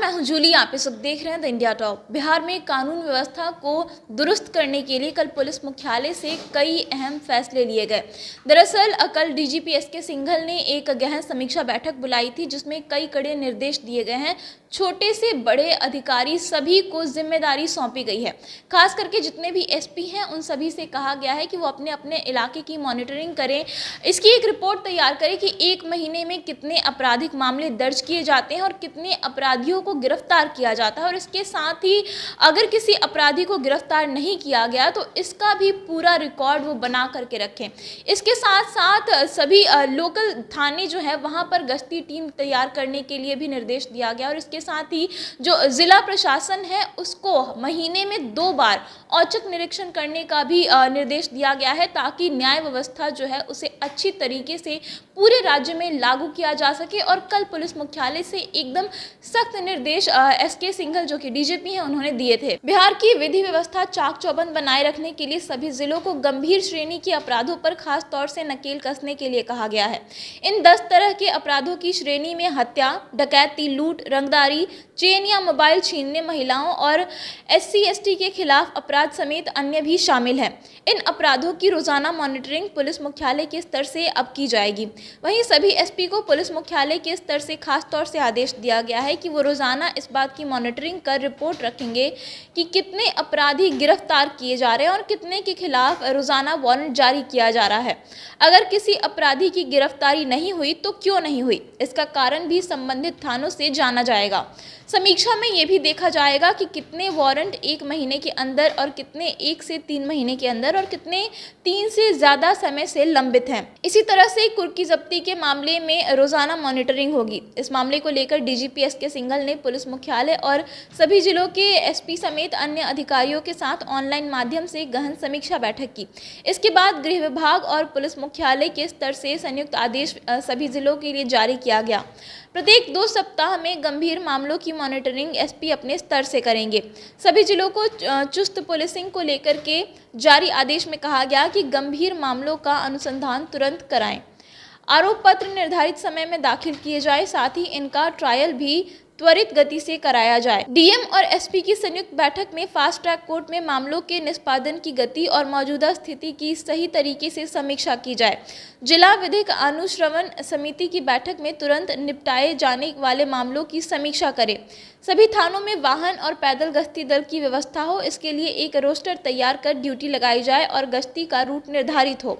मैं हूं जूली आप इस वक्त देख रहे हैं द इंडिया टॉप बिहार में कानून व्यवस्था को दुरुस्त करने के लिए कल पुलिस मुख्यालय से कई अहम फैसले लिए गए दरअसल कल डीजीपी एस के सिंघल ने एक गहन समीक्षा बैठक बुलाई थी जिसमें कई कड़े निर्देश दिए गए हैं छोटे से बड़े अधिकारी सभी को जिम्मेदारी सौंपी गई है खास करके जितने भी एस हैं उन सभी से कहा गया है कि वो अपने अपने इलाके की मॉनिटरिंग करें इसकी एक रिपोर्ट तैयार करें कि एक महीने में कितने आपराधिक मामले दर्ज किए जाते हैं और कितने अपराधियों को गिरफ्तार किया जाता है और इसके साथ ही अगर किसी अपराधी को गिरफ्तार नहीं किया गया तो इसका भी पूरा रिकॉर्ड वो बना करके रखें इसके साथ साथ सभी लोकल थाने जो है वहाँ पर गश्ती टीम तैयार करने के लिए भी निर्देश दिया गया और इसके साथ ही जो ज़िला प्रशासन है उसको महीने में दो बार औचक निरीक्षण करने का भी निर्देश दिया गया है ताकि न्याय व्यवस्था जो है उसे अच्छी तरीके से पूरे राज्य में लागू किया जा सके और कल पुलिस मुख्यालय से एकदम सख्त निर्देश निर्देश एस के सिंघल जो कि डीजीपी हैं उन्होंने दिए थे बिहार की विधि व्यवस्था चाक चौबंद बनाए रखने के लिए सभी जिलों को गंभीर श्रेणी के अपराधों पर खास तौर से नकेल कसने के लिए कहा गया है इन दस तरह के अपराधों की श्रेणी में हत्या डकैती लूट रंगदारी चेन या मोबाइल छीनने महिलाओं और एस सी के खिलाफ अपराध समेत अन्य भी शामिल है इन अपराधों की रोजाना मॉनिटरिंग पुलिस मुख्यालय के स्तर से अब की जाएगी वहीं सभी एसपी को पुलिस मुख्यालय के स्तर से खास तौर से आदेश दिया गया है कि वो रोजाना रोज़ाना इस बात की मॉनिटरिंग कर रिपोर्ट रखेंगे कि कितने अपराधी गिरफ्तार किए जा रहे हैं और कितने के खिलाफ रोज़ाना वारंट जारी किया जा रहा है अगर किसी अपराधी की गिरफ्तारी नहीं हुई तो क्यों नहीं हुई इसका कारण भी संबंधित थानों से जाना जाएगा समीक्षा में ये भी देखा जाएगा कि कितने वारंट एक महीने के अंदर और कितने एक से तीन महीने के अंदर और कितने तीन से ज़्यादा समय से लंबित हैं इसी तरह से कुर्की जब्ती के मामले में रोज़ाना मॉनिटरिंग होगी इस मामले को लेकर डीजीपीएस के सिंघल ने पुलिस मुख्यालय और सभी जिलों के एसपी समेत अन्य अधिकारियों के साथ ऑनलाइन माध्यम से गहन समीक्षा बैठक की इसके बाद गृह विभाग और पुलिस मुख्यालय के स्तर से संयुक्त आदेश सभी जिलों के लिए जारी किया गया प्रत्येक दो सप्ताह में गंभीर मामलों की मॉनिटरिंग एसपी अपने स्तर से करेंगे सभी जिलों को चुस्त पुलिसिंग को लेकर के जारी आदेश में कहा गया कि गंभीर मामलों का अनुसंधान तुरंत कराएं आरोप पत्र निर्धारित समय में दाखिल किए जाए साथ ही इनका ट्रायल भी त्वरित गति से कराया जाए डीएम और एसपी की संयुक्त बैठक में फास्ट ट्रैक कोर्ट में मामलों के निष्पादन की गति और मौजूदा स्थिति की सही तरीके से समीक्षा की जाए जिला विधिक अनुश्रवण समिति की बैठक में तुरंत निपटाए जाने वाले मामलों की समीक्षा करें सभी थानों में वाहन और पैदल गश्ती दल की व्यवस्था हो इसके लिए एक रोस्टर तैयार कर ड्यूटी लगाई जाए और गश्ती का रूट निर्धारित हो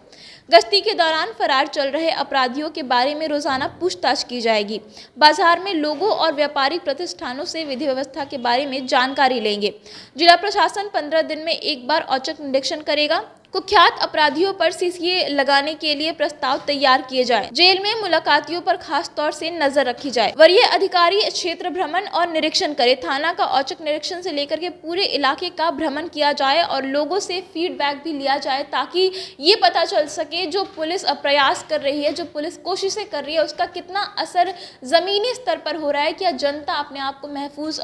गश्ती के दौरान फरार चल रहे अपराधियों के बारे में रोजाना पूछताछ की जाएगी बाजार में लोगों और व्यापारिक प्रतिष्ठानों से विधि व्यवस्था के बारे में जानकारी लेंगे जिला प्रशासन पंद्रह दिन में एक बार औचक निरीक्षण करेगा कुख्यात अपराधियों पर सीसीए लगाने के लिए प्रस्ताव तैयार किए जाए जेल में मुलाकातियों पर खास तौर से नजर रखी जाए वरीय अधिकारी क्षेत्र भ्रमण और निरीक्षण करे थाना का औचक निरीक्षण से लेकर के पूरे इलाके का भ्रमण किया जाए और लोगों से फीडबैक भी लिया जाए ताकि ये पता चल सके जो पुलिस प्रयास कर रही है जो पुलिस कोशिशें कर रही है उसका कितना असर ज़मीनी स्तर पर हो रहा है क्या जनता अपने आप को महफूज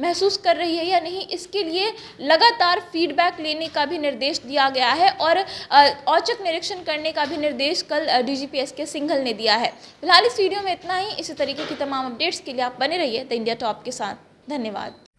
महसूस कर रही है या नहीं इसके लिए लगातार फीडबैक लेने का भी निर्देश दिया गया है है और औचक निरीक्षण करने का भी निर्देश कल डीजीपीएस के सिंघल ने दिया है फिलहाल इस वीडियो में इतना ही इसी तरीके की तमाम अपडेट्स के लिए आप बने रहिए द इंडिया टॉप के साथ धन्यवाद